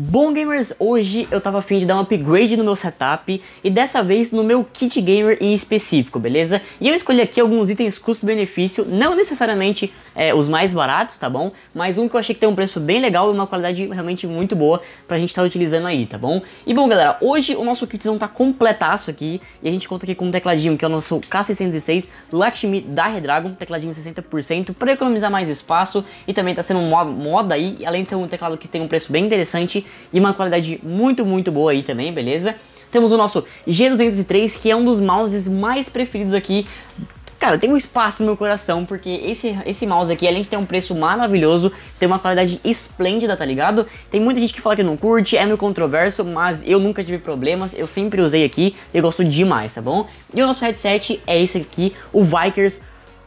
Bom gamers, hoje eu tava afim de dar um upgrade no meu setup e dessa vez no meu kit gamer em específico, beleza? E eu escolhi aqui alguns itens custo-benefício, não necessariamente é, os mais baratos, tá bom? Mas um que eu achei que tem um preço bem legal e uma qualidade realmente muito boa pra gente estar tá utilizando aí, tá bom? E bom galera, hoje o nosso kitzão tá completaço aqui e a gente conta aqui com um tecladinho que é o nosso K606 Lakshmi da Redragon, tecladinho 60% para economizar mais espaço e também tá sendo moda aí, além de ser um teclado que tem um preço bem interessante e uma qualidade muito, muito boa aí também, beleza? Temos o nosso G203, que é um dos mouses mais preferidos aqui Cara, tem um espaço no meu coração, porque esse, esse mouse aqui, além de ter um preço maravilhoso, tem uma qualidade esplêndida, tá ligado? Tem muita gente que fala que não curte, é meio controverso, mas eu nunca tive problemas, eu sempre usei aqui, eu gosto demais, tá bom? E o nosso headset é esse aqui, o Vikers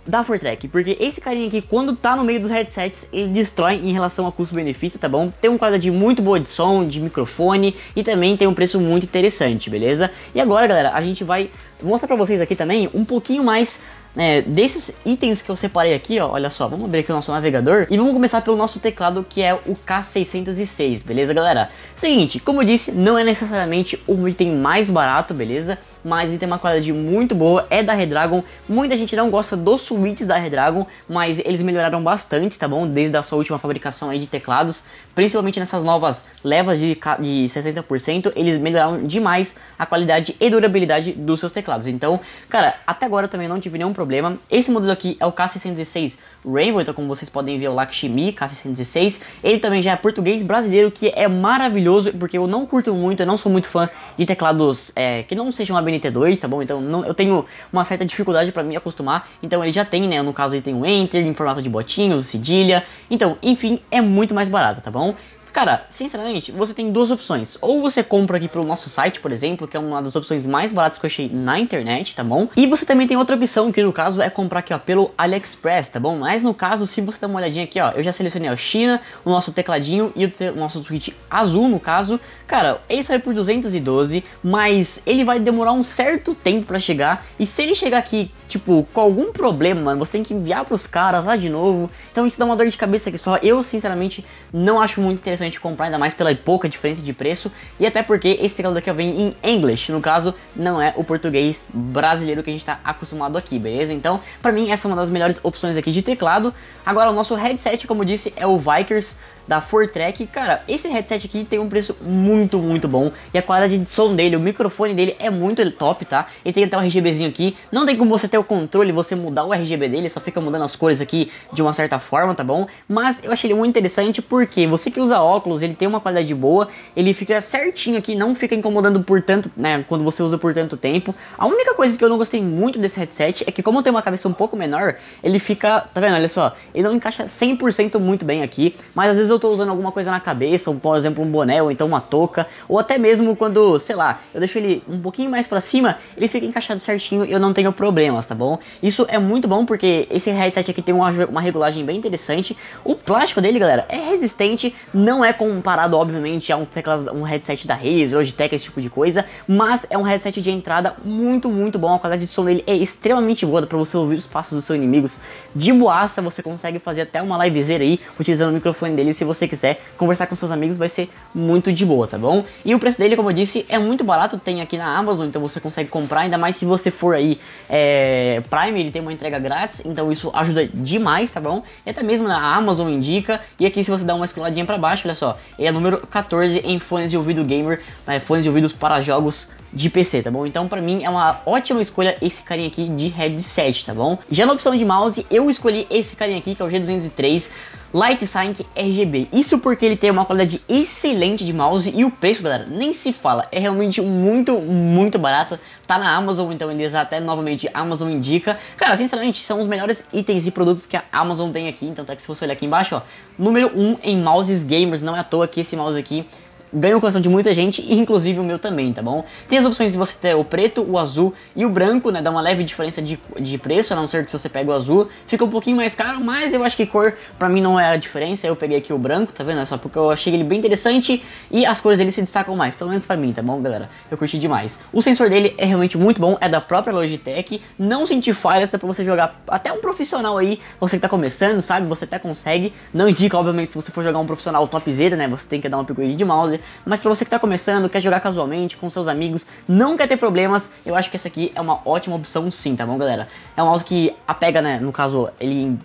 da Fortrek, porque esse carinha aqui, quando tá no meio dos headsets, ele destrói em relação a custo-benefício, tá bom? Tem quadro de muito boa de som, de microfone e também tem um preço muito interessante, beleza? E agora, galera, a gente vai mostrar pra vocês aqui também um pouquinho mais né, desses itens que eu separei aqui, ó, olha só, vamos abrir aqui o nosso navegador e vamos começar pelo nosso teclado que é o K606, beleza galera? Seguinte, como eu disse, não é necessariamente o item mais barato, beleza? mas ele tem uma qualidade muito boa, é da Redragon. Muita gente não gosta dos switches da Redragon, mas eles melhoraram bastante, tá bom? Desde a sua última fabricação aí de teclados, principalmente nessas novas levas de, de 60%, eles melhoraram demais a qualidade e durabilidade dos seus teclados. Então, cara, até agora também não tive nenhum problema. Esse modelo aqui é o K616 Rainbow, então como vocês podem ver, é o Lakshmi K616. Ele também já é português brasileiro, que é maravilhoso, porque eu não curto muito, eu não sou muito fã de teclados é, que não sejam AB 2 tá bom? Então não, eu tenho uma certa dificuldade para me acostumar. Então ele já tem, né? No caso ele tem o um Enter em formato de botinho, cedilha. Então, enfim, é muito mais barato, tá bom? Cara, sinceramente, você tem duas opções. Ou você compra aqui pelo nosso site, por exemplo, que é uma das opções mais baratas que eu achei na internet, tá bom? E você também tem outra opção, que no caso é comprar aqui, ó, pelo AliExpress, tá bom? Mas no caso, se você der uma olhadinha aqui, ó, eu já selecionei a China, o nosso tecladinho e o, te o nosso switch azul, no caso. Cara, ele sai por 212, mas ele vai demorar um certo tempo para chegar. E se ele chegar aqui, tipo, com algum problema, mano, você tem que enviar pros caras lá de novo. Então isso dá uma dor de cabeça aqui só. Eu, sinceramente, não acho muito interessante interessante comprar, ainda mais pela pouca diferença de preço e até porque esse teclado aqui vem em English, no caso, não é o português brasileiro que a gente está acostumado aqui, beleza? Então, para mim, essa é uma das melhores opções aqui de teclado. Agora, o nosso headset, como disse, é o Vikers da Fortrek. Cara, esse headset aqui tem um preço muito, muito bom. E a qualidade de som dele, o microfone dele é muito top, tá? Ele tem até um RGBzinho aqui. Não tem como você ter o controle, você mudar o RGB dele, só fica mudando as cores aqui de uma certa forma, tá bom? Mas eu achei ele muito interessante porque você que usa óculos, ele tem uma qualidade boa, ele fica certinho aqui, não fica incomodando por tanto, né, quando você usa por tanto tempo. A única coisa que eu não gostei muito desse headset é que como tem uma cabeça um pouco menor, ele fica, tá vendo, olha só, ele não encaixa 100% muito bem aqui, mas às vezes eu tô usando alguma coisa na cabeça, ou, por exemplo, um boné, ou então uma touca, ou até mesmo quando, sei lá, eu deixo ele um pouquinho mais para cima, ele fica encaixado certinho e eu não tenho problemas, tá bom? Isso é muito bom porque esse headset aqui tem uma, uma regulagem bem interessante. O plástico dele, galera, é resistente, não é comparado, obviamente, a um, teclas, um headset da Razer ou esse tipo de coisa, mas é um headset de entrada muito, muito bom, a qualidade de som dele é extremamente boa, para você ouvir os passos dos seus inimigos de boaça, você consegue fazer até uma livezera aí, utilizando o microfone dele, se você quiser conversar com seus amigos, vai ser muito de boa, tá bom? E o preço dele, como eu disse, é muito barato, tem aqui na Amazon, então você consegue comprar, ainda mais se você for aí é, Prime, ele tem uma entrega grátis, então isso ajuda demais, tá bom? E até mesmo na Amazon, indica. E aqui se você dá uma escroladinha para baixo, olha só, é número 14 em fones de ouvido gamer, né, fones de ouvidos para jogos de PC, tá bom? Então pra mim é uma ótima escolha esse carinha aqui de headset, tá bom? Já na opção de mouse, eu escolhi esse carinha aqui, que é o G203, Light Sync RGB. Isso porque ele tem uma qualidade excelente de mouse e o preço, galera, nem se fala. É realmente muito, muito barato. Tá na Amazon, então eles até novamente Amazon indica. Cara, sinceramente, são os melhores itens e produtos que a Amazon tem aqui. Então tá que se você olhar aqui embaixo, ó, número 1 um em mouses gamers. Não é à toa que esse mouse aqui ganha o coração de muita gente, inclusive o meu também, tá bom? Tem as opções de você ter o preto, o azul e o branco, né? Dá uma leve diferença de, de preço, a não ser que se você pega o azul, fica um pouquinho mais caro, mas eu acho que cor pra mim não é a diferença. Eu peguei aqui o branco, tá vendo? É só porque eu achei ele bem interessante e as cores dele se destacam mais, pelo menos pra mim, tá bom, galera? Eu curti demais. O sensor dele é realmente muito bom, é da própria Logitech, não senti falhas, dá pra você jogar até um profissional aí, você que tá começando, sabe? Você até consegue. Não indica, obviamente, se você for jogar um profissional topzera, né? Você tem que dar uma upgrade de mouse, mas para você que tá começando, quer jogar casualmente com seus amigos, não quer ter problemas, eu acho que essa aqui é uma ótima opção sim, tá bom, galera? É um mouse que apega, né, no caso, ele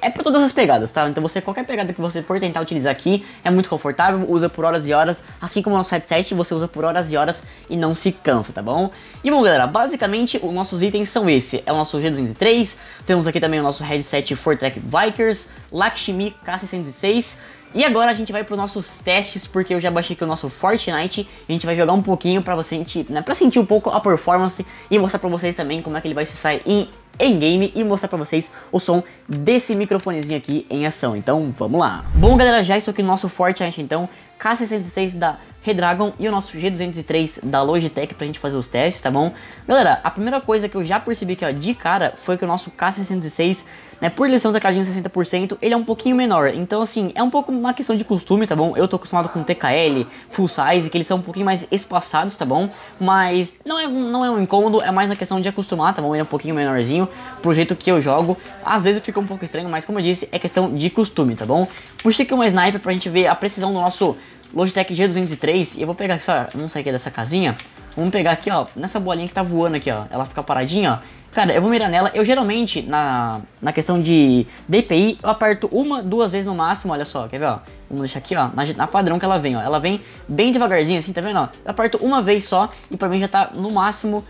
é para todas as pegadas, tá? Então você qualquer pegada que você for tentar utilizar aqui é muito confortável, usa por horas e horas, assim como o nosso headset, você usa por horas e horas e não se cansa, tá bom? E bom, galera, basicamente os nossos itens são esse, é o nosso G203, temos aqui também o nosso headset Fortrek Vikers, Lakshmi K606, e agora a gente vai para os nossos testes, porque eu já baixei aqui o nosso Fortnite, a gente vai jogar um pouquinho para você, né, para sentir um pouco a performance e mostrar para vocês também como é que ele vai se sair em em game e mostrar pra vocês o som desse microfonezinho aqui em ação. Então, vamos lá. Bom, galera, já isso aqui no nosso Fortnite, então, K606 da Redragon e o nosso G203 da Logitech pra gente fazer os testes, tá bom? Galera, a primeira coisa que eu já percebi que ó, de cara foi que o nosso K606, né, por ele ser um tecladinho 60%, ele é um pouquinho menor. Então, assim, é um pouco uma questão de costume, tá bom? Eu tô acostumado com TKL, Full Size, que eles são um pouquinho mais espaçados, tá bom? Mas não é, não é um incômodo, é mais uma questão de acostumar, tá bom? Ele é um pouquinho menorzinho, pro jeito que eu jogo. Às vezes fica um pouco estranho, mas como eu disse, é questão de costume, tá bom? Puxei aqui uma sniper pra gente ver a precisão do nosso Logitech G203, e eu vou pegar aqui, só, vamos sair aqui é dessa casinha, vamos pegar aqui, ó, nessa bolinha que tá voando aqui, ó, ela fica paradinha, ó, Cara, eu vou mirar nela. Eu geralmente, na, na questão de DPI, eu aperto uma, duas vezes no máximo. Olha só, quer ver, ó? Vamos deixar aqui, ó, na, na padrão que ela vem, ó. Ela vem bem devagarzinho, assim, tá vendo, ó? Eu aperto uma vez só e pra mim já tá no máximo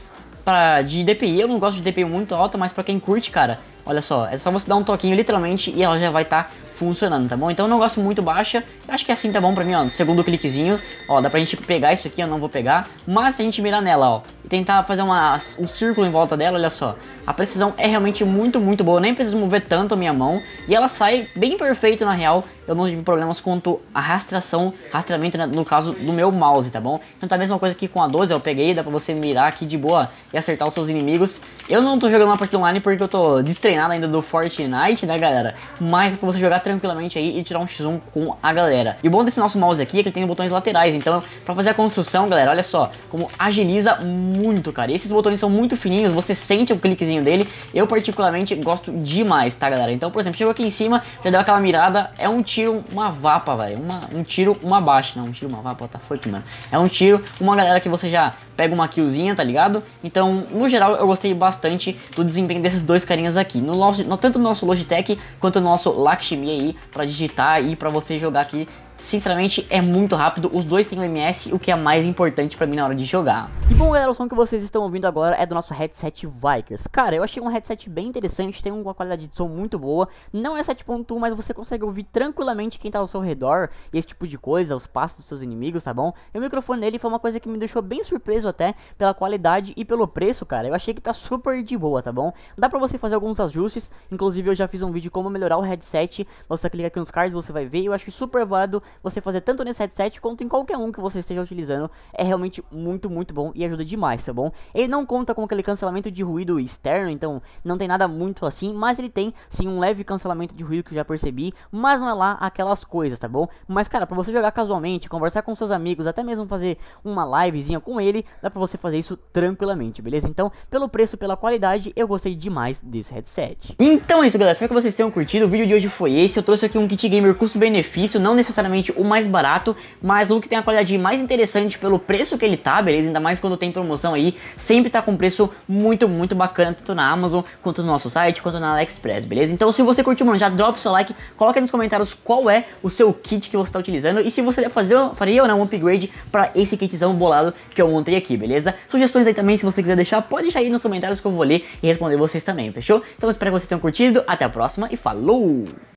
pra, de DPI. Eu não gosto de DPI muito alta, mas pra quem curte, cara, olha só. É só você dar um toquinho, literalmente, e ela já vai estar tá funcionando, tá bom? Então eu não gosto muito baixa, acho que é assim tá bom pra mim, ó, segundo cliquezinho, ó, dá pra gente pegar isso aqui, eu não vou pegar, mas se a gente mirar nela, ó, e tentar fazer uma, um círculo em volta dela, olha só, a precisão é realmente muito, muito boa, eu nem preciso mover tanto a minha mão, e ela sai bem perfeito na real, eu não tive problemas quanto a rastração, rastreamento né, no caso do meu mouse, tá bom? Então tá a mesma coisa aqui com a 12, eu peguei, dá pra você mirar aqui de boa e acertar os seus inimigos. Eu não tô jogando uma partida online porque eu tô destreinado ainda do Fortnite, né galera? Mas é pra você jogar tranquilamente aí e tirar um x1 com a galera. E o bom desse nosso mouse aqui é que ele tem botões laterais, então pra fazer a construção, galera, olha só, como agiliza muito, cara. E esses botões são muito fininhos, você sente o cliquezinho dele, eu particularmente gosto demais, tá, galera? Então, por exemplo, chegou aqui em cima, já deu aquela mirada, é um tiro, uma vapa, velho, um tiro, uma baixa, não, um tiro, uma vapa, tá, foi mano. É um tiro, uma galera que você já pega uma killzinha, tá ligado? Então, no geral, eu gostei bastante do desempenho desses dois carinhas aqui. No nosso, no, tanto no nosso Logitech quanto no nosso Lakshmi aí, pra digitar e pra você jogar aqui Sinceramente, é muito rápido, os dois têm o MS, o que é mais importante pra mim na hora de jogar. E bom, galera, o som que vocês estão ouvindo agora é do nosso headset Vikers. Cara, eu achei um headset bem interessante, tem uma qualidade de som muito boa. Não é 7.1, mas você consegue ouvir tranquilamente quem tá ao seu redor, esse tipo de coisa, os passos dos seus inimigos, tá bom? E o microfone dele foi uma coisa que me deixou bem surpreso até, pela qualidade e pelo preço, cara. Eu achei que tá super de boa, tá bom? Dá pra você fazer alguns ajustes, inclusive eu já fiz um vídeo como melhorar o headset. Você clica aqui nos cards, você vai ver, eu acho super válido você fazer tanto nesse headset quanto em qualquer um que você esteja utilizando. É realmente muito, muito bom e ajuda demais, tá bom? Ele não conta com aquele cancelamento de ruído externo, então não tem nada muito assim, mas ele tem sim um leve cancelamento de ruído que eu já percebi, mas não é lá aquelas coisas, tá bom? Mas cara, pra você jogar casualmente, conversar com seus amigos, até mesmo fazer uma livezinha com ele, dá pra você fazer isso tranquilamente, beleza? Então, pelo preço, pela qualidade, eu gostei demais desse headset. Então é isso galera, espero que vocês tenham curtido, o vídeo de hoje foi esse, eu trouxe aqui um kit gamer custo-benefício, não necessariamente necessariamente o mais barato, mas o que tem a qualidade mais interessante pelo preço que ele tá, beleza? Ainda mais quando tem promoção aí, sempre tá com preço muito, muito bacana, tanto na Amazon, quanto no nosso site, quanto na AliExpress, beleza? Então se você curtiu, mano, já drop seu like, coloca aí nos comentários qual é o seu kit que você tá utilizando e se você fazer, faria ou não um upgrade para esse kitzão bolado que eu montei aqui, beleza? Sugestões aí também, se você quiser deixar, pode deixar aí nos comentários que eu vou ler e responder vocês também, fechou? Então espero que vocês tenham curtido, até a próxima e falou!